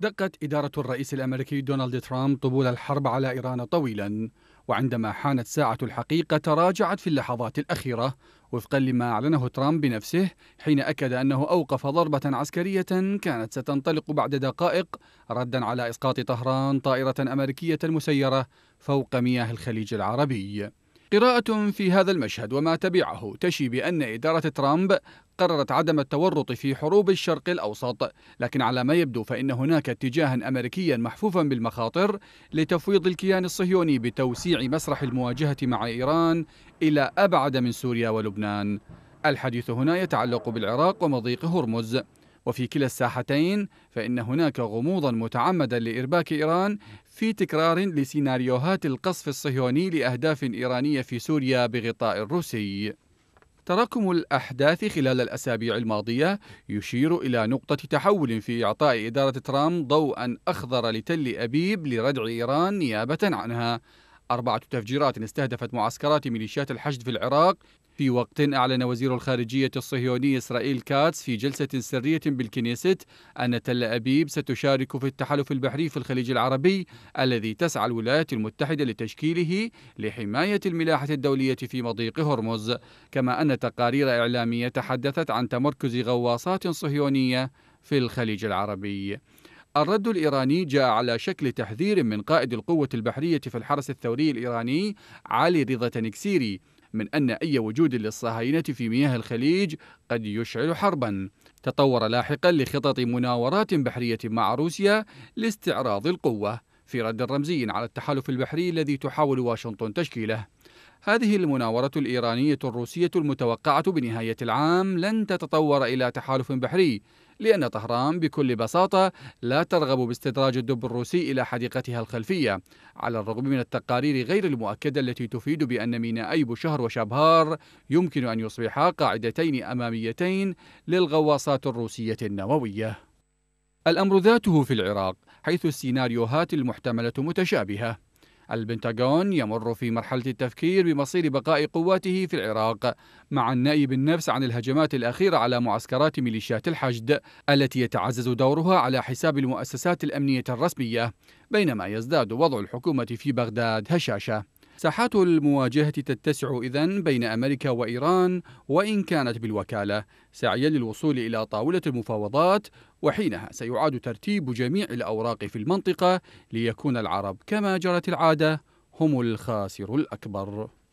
دقت إدارة الرئيس الأمريكي دونالد ترامب طبول الحرب على إيران طويلا وعندما حانت ساعة الحقيقة تراجعت في اللحظات الأخيرة وفقا لما أعلنه ترامب بنفسه حين أكد أنه أوقف ضربة عسكرية كانت ستنطلق بعد دقائق ردا على إسقاط طهران طائرة أمريكية مسيرة فوق مياه الخليج العربي قراءة في هذا المشهد وما تبعه تشي بأن إدارة ترامب قررت عدم التورط في حروب الشرق الأوسط لكن على ما يبدو فإن هناك اتجاها أمريكيا محفوفا بالمخاطر لتفويض الكيان الصهيوني بتوسيع مسرح المواجهة مع إيران إلى أبعد من سوريا ولبنان الحديث هنا يتعلق بالعراق ومضيق هرمز وفي كلا الساحتين فإن هناك غموضا متعمدا لإرباك إيران في تكرار لسيناريوهات القصف الصهيوني لأهداف إيرانية في سوريا بغطاء روسي. تراكم الأحداث خلال الأسابيع الماضية يشير إلى نقطة تحول في إعطاء إدارة ترامب ضوءا أخضر لتل أبيب لردع إيران نيابة عنها. أربعة تفجيرات استهدفت معسكرات ميليشيات الحشد في العراق في وقت أعلن وزير الخارجية الصهيوني إسرائيل كاتس في جلسة سرية بالكنيست أن تل أبيب ستشارك في التحالف البحري في الخليج العربي الذي تسعى الولايات المتحدة لتشكيله لحماية الملاحة الدولية في مضيق هرمز كما أن تقارير إعلامية تحدثت عن تمركز غواصات صهيونية في الخليج العربي الرد الإيراني جاء على شكل تحذير من قائد القوة البحرية في الحرس الثوري الإيراني علي رضا تنكسيري من أن أي وجود للصهاينة في مياه الخليج قد يشعل حربا تطور لاحقا لخطط مناورات بحرية مع روسيا لاستعراض القوة في رد رمزي على التحالف البحري الذي تحاول واشنطن تشكيله هذه المناورة الإيرانية الروسية المتوقعة بنهاية العام لن تتطور إلى تحالف بحري لأن طهران بكل بساطة لا ترغب باستدراج الدب الروسي إلى حديقتها الخلفية على الرغم من التقارير غير المؤكدة التي تفيد بأن مينائي بوشهر وشابهار يمكن أن يصبحا قاعدتين أماميتين للغواصات الروسية النووية الأمر ذاته في العراق حيث السيناريوهات المحتملة متشابهة البنتاغون يمر في مرحلة التفكير بمصير بقاء قواته في العراق مع النائي بالنفس عن الهجمات الأخيرة على معسكرات ميليشيات الحشد التي يتعزز دورها على حساب المؤسسات الأمنية الرسمية بينما يزداد وضع الحكومة في بغداد هشاشة ساحات المواجهة تتسع إذا بين أمريكا وإيران وإن كانت بالوكالة سعيا للوصول إلى طاولة المفاوضات وحينها سيعاد ترتيب جميع الأوراق في المنطقة ليكون العرب كما جرت العادة هم الخاسر الأكبر